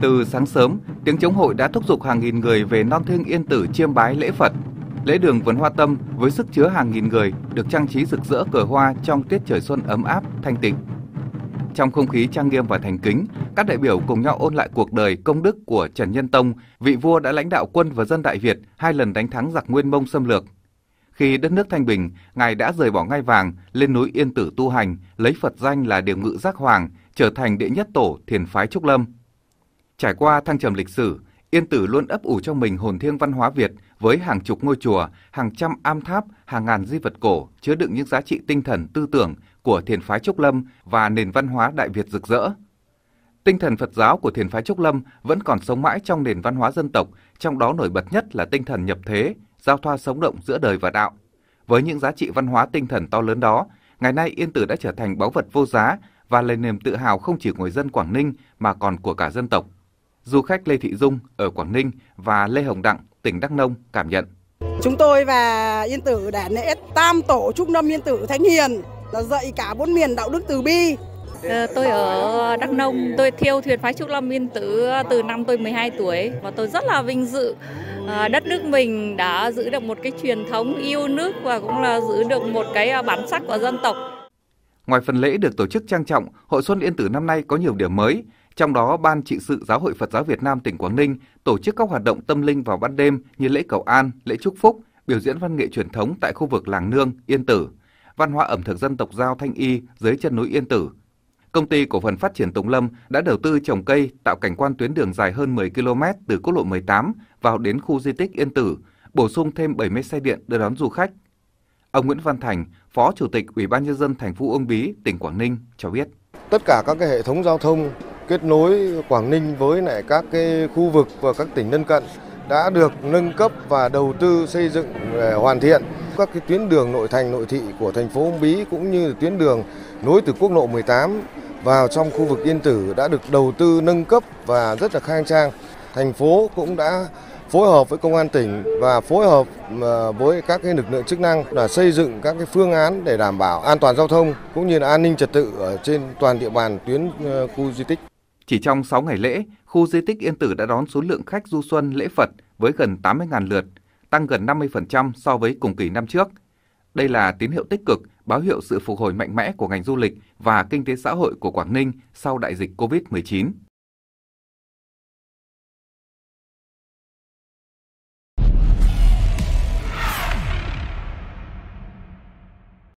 Từ sáng sớm, tiếng chống hội đã thúc giục hàng nghìn người về non thương yên tử chiêm bái lễ Phật. Lễ đường vườn hoa tâm với sức chứa hàng nghìn người được trang trí rực rỡ cờ hoa trong tiết trời xuân ấm áp, thanh tịnh. Trong không khí trang nghiêm và thành kính, các đại biểu cùng nhau ôn lại cuộc đời công đức của Trần Nhân Tông, vị vua đã lãnh đạo quân và dân Đại Việt hai lần đánh thắng giặc Nguyên Mông xâm lược. Khi đất nước thanh bình, ngài đã rời bỏ ngai vàng, lên núi Yên Tử tu hành, lấy Phật danh là Điều Ngự Giác Hoàng, trở thành đệ nhất tổ thiền phái Trúc Lâm. Trải qua thăng trầm lịch sử, Yên Tử luôn ấp ủ trong mình hồn thiêng văn hóa Việt với hàng chục ngôi chùa, hàng trăm am tháp, hàng ngàn di vật cổ chứa đựng những giá trị tinh thần tư tưởng của thiền phái Trúc Lâm và nền văn hóa Đại Việt rực rỡ. Tinh thần Phật giáo của thiền phái Trúc Lâm vẫn còn sống mãi trong nền văn hóa dân tộc, trong đó nổi bật nhất là tinh thần nhập thế, giao thoa sống động giữa đời và đạo. Với những giá trị văn hóa tinh thần to lớn đó, ngày nay Yên Tử đã trở thành báu vật vô giá và là niềm tự hào không chỉ của người dân Quảng Ninh mà còn của cả dân tộc du khách Lê Thị Dung ở Quảng Ninh và Lê Hồng Đặng, tỉnh Đắk Nông cảm nhận. Chúng tôi và Yên Tử đã lễ tam tổ trúc năm Yên Tử Thánh Hiền là dạy cả bốn miền đạo đức từ bi. Ờ, tôi ở Đắk Nông, tôi thiêu thuyền phái Trúc Lâm Yên Tử từ năm tôi 12 tuổi và tôi rất là vinh dự ờ, đất nước mình đã giữ được một cái truyền thống yêu nước và cũng là giữ được một cái ờ, bản sắc của dân tộc. Ngoài phần lễ được tổ chức trang trọng, Hội Xuân Yên Tử năm nay có nhiều điểm mới. Trong đó, Ban trị sự Giáo hội Phật giáo Việt Nam tỉnh Quảng Ninh tổ chức các hoạt động tâm linh vào ban đêm như lễ cầu an, lễ chúc phúc, biểu diễn văn nghệ truyền thống tại khu vực làng Nương, Yên Tử, văn hóa ẩm thực dân tộc Giao Thanh Y dưới chân núi Yên Tử. Công ty cổ phần phát triển Tùng Lâm đã đầu tư trồng cây tạo cảnh quan tuyến đường dài hơn 10 km từ quốc lộ 18 vào đến khu di tích Yên Tử, bổ sung thêm 70 xe điện đưa đón du khách. Ông Nguyễn Văn Thành, Phó Chủ tịch Ủy ban nhân dân thành phố Uông Bí, tỉnh Quảng Ninh cho biết: Tất cả các cái hệ thống giao thông kết nối Quảng Ninh với lại các cái khu vực và các tỉnh lân cận đã được nâng cấp và đầu tư xây dựng à, hoàn thiện. Các cái tuyến đường nội thành nội thị của thành phố Uông Bí cũng như tuyến đường nối từ quốc lộ 18 vào trong khu vực Yên Tử đã được đầu tư nâng cấp và rất là khang trang. Thành phố cũng đã phối hợp với công an tỉnh và phối hợp à, với các cái lực lượng chức năng là xây dựng các cái phương án để đảm bảo an toàn giao thông cũng như là an ninh trật tự ở trên toàn địa bàn tuyến à, khu di tích. Chỉ trong 6 ngày lễ, khu di tích Yên Tử đã đón số lượng khách du xuân lễ Phật với gần 80.000 lượt, tăng gần 50% so với cùng kỳ năm trước. Đây là tín hiệu tích cực, báo hiệu sự phục hồi mạnh mẽ của ngành du lịch và kinh tế xã hội của Quảng Ninh sau đại dịch COVID-19.